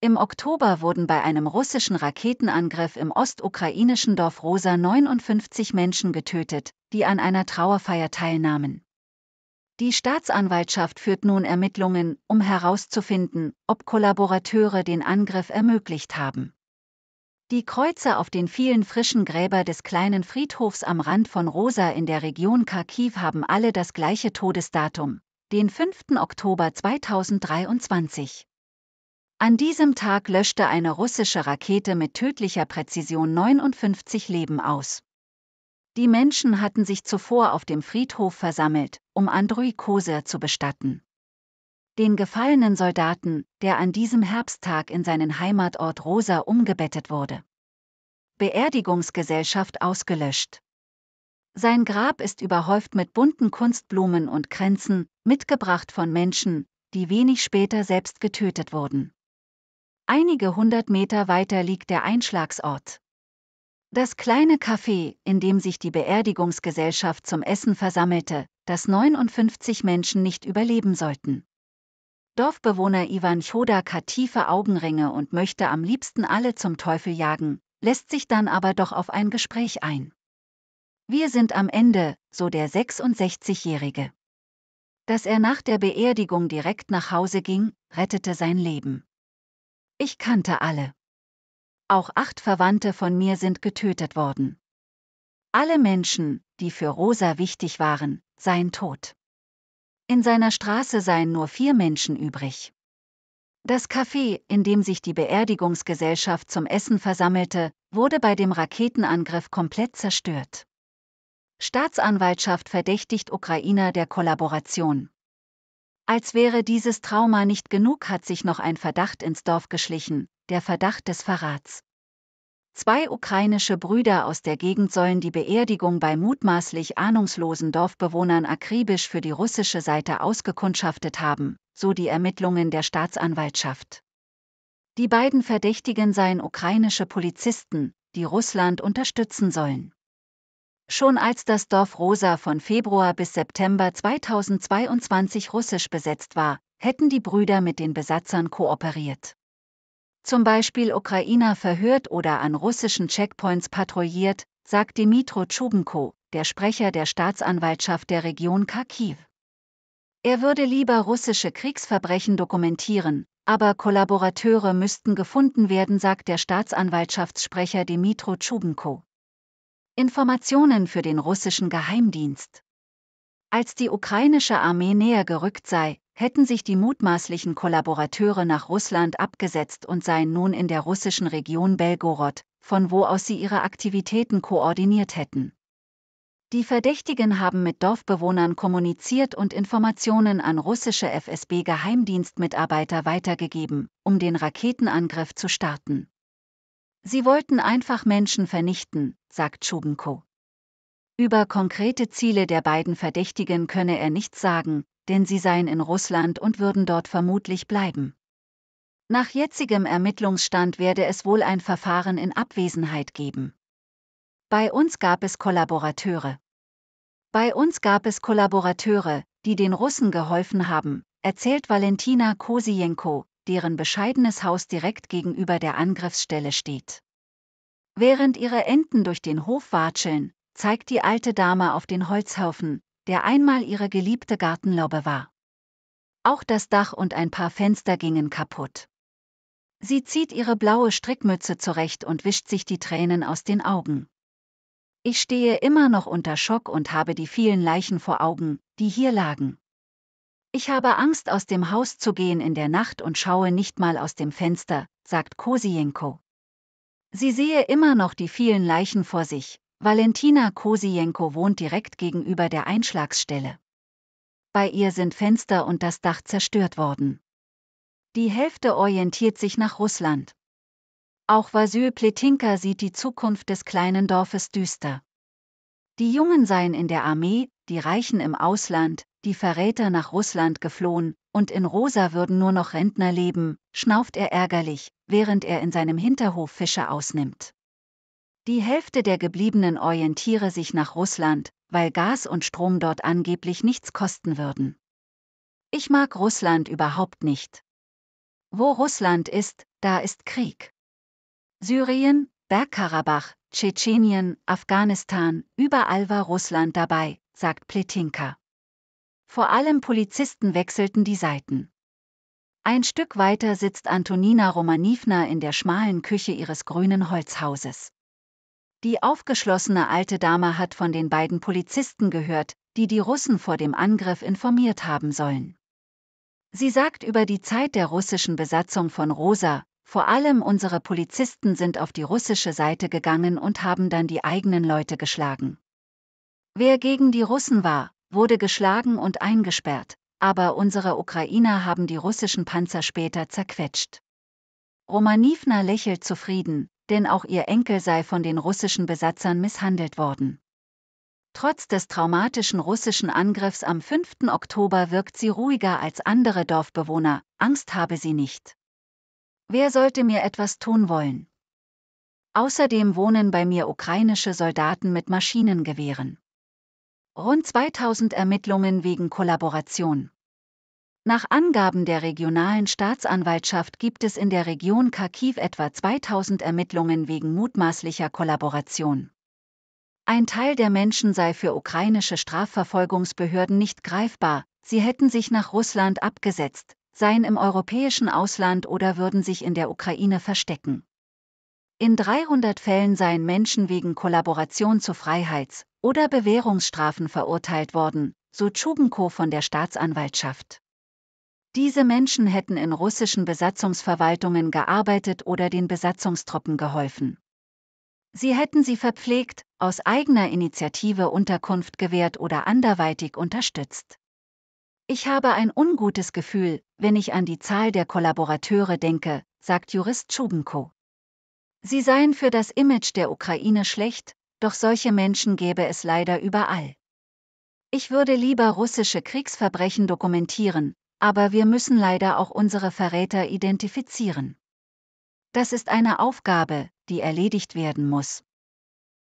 Im Oktober wurden bei einem russischen Raketenangriff im ostukrainischen Dorf Rosa 59 Menschen getötet, die an einer Trauerfeier teilnahmen. Die Staatsanwaltschaft führt nun Ermittlungen, um herauszufinden, ob Kollaborateure den Angriff ermöglicht haben. Die Kreuze auf den vielen frischen Gräber des kleinen Friedhofs am Rand von Rosa in der Region Kharkiv haben alle das gleiche Todesdatum, den 5. Oktober 2023. An diesem Tag löschte eine russische Rakete mit tödlicher Präzision 59 Leben aus. Die Menschen hatten sich zuvor auf dem Friedhof versammelt, um Andrui Koser zu bestatten. Den gefallenen Soldaten, der an diesem Herbsttag in seinen Heimatort Rosa umgebettet wurde. Beerdigungsgesellschaft ausgelöscht. Sein Grab ist überhäuft mit bunten Kunstblumen und Kränzen, mitgebracht von Menschen, die wenig später selbst getötet wurden. Einige hundert Meter weiter liegt der Einschlagsort. Das kleine Café, in dem sich die Beerdigungsgesellschaft zum Essen versammelte, dass 59 Menschen nicht überleben sollten. Dorfbewohner Ivan Chodak hat tiefe Augenringe und möchte am liebsten alle zum Teufel jagen, lässt sich dann aber doch auf ein Gespräch ein. Wir sind am Ende, so der 66-Jährige. Dass er nach der Beerdigung direkt nach Hause ging, rettete sein Leben. Ich kannte alle. Auch acht Verwandte von mir sind getötet worden. Alle Menschen, die für Rosa wichtig waren, seien tot. In seiner Straße seien nur vier Menschen übrig. Das Café, in dem sich die Beerdigungsgesellschaft zum Essen versammelte, wurde bei dem Raketenangriff komplett zerstört. Staatsanwaltschaft verdächtigt Ukrainer der Kollaboration. Als wäre dieses Trauma nicht genug, hat sich noch ein Verdacht ins Dorf geschlichen, der Verdacht des Verrats. Zwei ukrainische Brüder aus der Gegend sollen die Beerdigung bei mutmaßlich ahnungslosen Dorfbewohnern akribisch für die russische Seite ausgekundschaftet haben, so die Ermittlungen der Staatsanwaltschaft. Die beiden Verdächtigen seien ukrainische Polizisten, die Russland unterstützen sollen. Schon als das Dorf Rosa von Februar bis September 2022 russisch besetzt war, hätten die Brüder mit den Besatzern kooperiert. Zum Beispiel Ukrainer verhört oder an russischen Checkpoints patrouilliert, sagt Dimitro Tschubenko, der Sprecher der Staatsanwaltschaft der Region Kharkiv. Er würde lieber russische Kriegsverbrechen dokumentieren, aber Kollaborateure müssten gefunden werden, sagt der Staatsanwaltschaftssprecher Dimitro Tschubenko. Informationen für den russischen Geheimdienst. Als die ukrainische Armee näher gerückt sei, hätten sich die mutmaßlichen Kollaborateure nach Russland abgesetzt und seien nun in der russischen Region Belgorod, von wo aus sie ihre Aktivitäten koordiniert hätten. Die Verdächtigen haben mit Dorfbewohnern kommuniziert und Informationen an russische FSB-Geheimdienstmitarbeiter weitergegeben, um den Raketenangriff zu starten. Sie wollten einfach Menschen vernichten, sagt Schubenko. Über konkrete Ziele der beiden Verdächtigen könne er nichts sagen, denn sie seien in Russland und würden dort vermutlich bleiben. Nach jetzigem Ermittlungsstand werde es wohl ein Verfahren in Abwesenheit geben. Bei uns gab es Kollaborateure. Bei uns gab es Kollaborateure, die den Russen geholfen haben, erzählt Valentina Kosienko, deren bescheidenes Haus direkt gegenüber der Angriffsstelle steht. Während ihre Enten durch den Hof watscheln, zeigt die alte Dame auf den Holzhaufen, der einmal ihre geliebte Gartenlaube war. Auch das Dach und ein paar Fenster gingen kaputt. Sie zieht ihre blaue Strickmütze zurecht und wischt sich die Tränen aus den Augen. Ich stehe immer noch unter Schock und habe die vielen Leichen vor Augen, die hier lagen. Ich habe Angst, aus dem Haus zu gehen in der Nacht und schaue nicht mal aus dem Fenster, sagt Kosienko. Sie sehe immer noch die vielen Leichen vor sich. Valentina Kosienko wohnt direkt gegenüber der Einschlagsstelle. Bei ihr sind Fenster und das Dach zerstört worden. Die Hälfte orientiert sich nach Russland. Auch Vasyl Pletinka sieht die Zukunft des kleinen Dorfes düster. Die Jungen seien in der Armee, die Reichen im Ausland, die Verräter nach Russland geflohen, und in Rosa würden nur noch Rentner leben, schnauft er ärgerlich, während er in seinem Hinterhof Fische ausnimmt. Die Hälfte der Gebliebenen orientiere sich nach Russland, weil Gas und Strom dort angeblich nichts kosten würden. Ich mag Russland überhaupt nicht. Wo Russland ist, da ist Krieg. Syrien, Bergkarabach, Tschetschenien, Afghanistan, überall war Russland dabei, sagt Pletinka. Vor allem Polizisten wechselten die Seiten. Ein Stück weiter sitzt Antonina Romanivna in der schmalen Küche ihres grünen Holzhauses. Die aufgeschlossene alte Dame hat von den beiden Polizisten gehört, die die Russen vor dem Angriff informiert haben sollen. Sie sagt über die Zeit der russischen Besatzung von Rosa, vor allem unsere Polizisten sind auf die russische Seite gegangen und haben dann die eigenen Leute geschlagen. Wer gegen die Russen war, wurde geschlagen und eingesperrt, aber unsere Ukrainer haben die russischen Panzer später zerquetscht. Romanivna lächelt zufrieden, denn auch ihr Enkel sei von den russischen Besatzern misshandelt worden. Trotz des traumatischen russischen Angriffs am 5. Oktober wirkt sie ruhiger als andere Dorfbewohner, Angst habe sie nicht. Wer sollte mir etwas tun wollen? Außerdem wohnen bei mir ukrainische Soldaten mit Maschinengewehren. Rund 2000 Ermittlungen wegen Kollaboration. Nach Angaben der regionalen Staatsanwaltschaft gibt es in der Region Kharkiv etwa 2000 Ermittlungen wegen mutmaßlicher Kollaboration. Ein Teil der Menschen sei für ukrainische Strafverfolgungsbehörden nicht greifbar, sie hätten sich nach Russland abgesetzt, seien im europäischen Ausland oder würden sich in der Ukraine verstecken. In 300 Fällen seien Menschen wegen Kollaboration zu Freiheits- oder Bewährungsstrafen verurteilt worden, so Tschubenko von der Staatsanwaltschaft. Diese Menschen hätten in russischen Besatzungsverwaltungen gearbeitet oder den Besatzungstruppen geholfen. Sie hätten sie verpflegt, aus eigener Initiative Unterkunft gewährt oder anderweitig unterstützt. Ich habe ein ungutes Gefühl, wenn ich an die Zahl der Kollaborateure denke, sagt Jurist Schubenko. Sie seien für das Image der Ukraine schlecht, doch solche Menschen gäbe es leider überall. Ich würde lieber russische Kriegsverbrechen dokumentieren, aber wir müssen leider auch unsere Verräter identifizieren. Das ist eine Aufgabe, die erledigt werden muss.